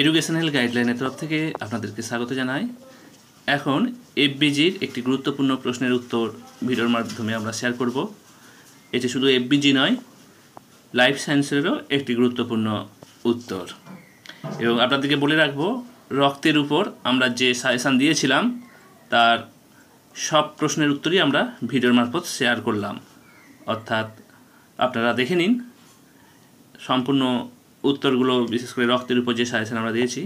educational গাইডলাইনের তরফ থেকে আপনাদেরকে স্বাগত জানাই এখন এফবিজির একটি গুরুত্বপূর্ণ প্রশ্নের উত্তর ভিডিওর মাধ্যমে আমরা শেয়ার করব এটি শুধু এফবিজি নয় লাইফ সায়েন্সেরও একটি গুরুত্বপূর্ণ উত্তর এবং আপনাদেরকে বলে রাখবো রক্তের উপর আমরা যে সাজেশান দিয়েছিলাম তার সব প্রশ্নের উত্তরই আমরা ভিডিওর মারফত শেয়ার করলাম অর্থাৎ আপনারা দেখে নিন সম্পূর্ণ উত্তরগুলো বিশেষ করে রক্তের উপর যে সাজেশন আমরা দিয়েছি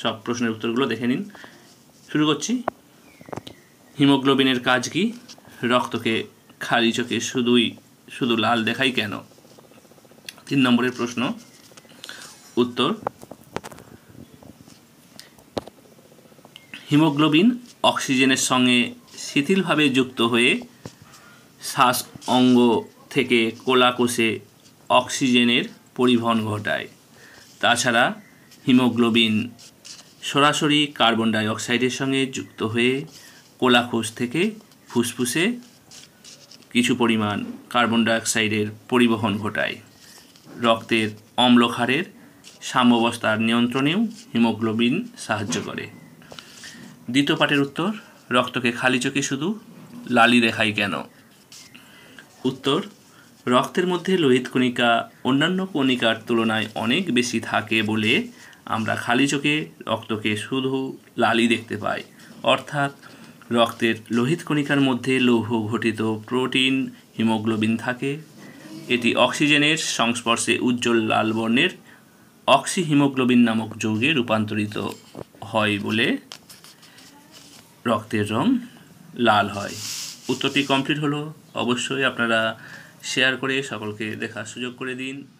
সব প্রশ্নের উত্তরগুলো দেখে নিন শুরু করছি হিমোগ্লোবিনের কাজ কি রক্তকে খালি চোখে শুধুই শুধু লাল দেখাই কেন তিন নম্বরের প্রশ্ন উত্তর হিমোগ্লোবিন অক্সিজেনের সঙ্গে শিথিলভাবে যুক্ত হয়ে শ্বাস অঙ্গ থেকে কোলাকোষে অক্সিজেনের পরিবহন ঘটায় তাছাড়া হিমোগ্লোবিন সরাসরি কার্বন ডাইঅক্সাইডের সঙ্গে যুক্ত হয়ে কোলাখোষ থেকে ফুসফুসে কিছু পরিমাণ কার্বন ডাইঅক্সাইডের পরিবহন ঘটায় রক্তের অম্লক্ষারের সাম্যবস্থার নিয়ন্ত্রণেও হিমোগ্লোবিন সাহায্য করে দ্বিতীয় পাঠের উত্তর রক্তকে খালি চোখে শুধু লালি দেখাই কেন উত্তর রক্তের মধ্যে লোহিত কণিকা অন্যান্য কণিকার তুলনায় অনেক বেশি থাকে বলে আমরা খালি চোখে রক্তকে শুধু লালই দেখতে পাই অর্থাৎ রক্তের লোহিত কণিকার মধ্যে লৌহ ঘটিত প্রোটিন হিমোগ্লোবিন থাকে এটি অক্সিজেনের সংস্পর্শে উজ্জ্বল লাল বর্ণের অক্সিহিমোগ্লোবিন নামক যৌগে রূপান্তরিত হয় বলে রক্তের রং লাল হয় উত্তরটি কমপ্লিট হলো অবশ্যই আপনারা Se hará curioso con deja su yo creyente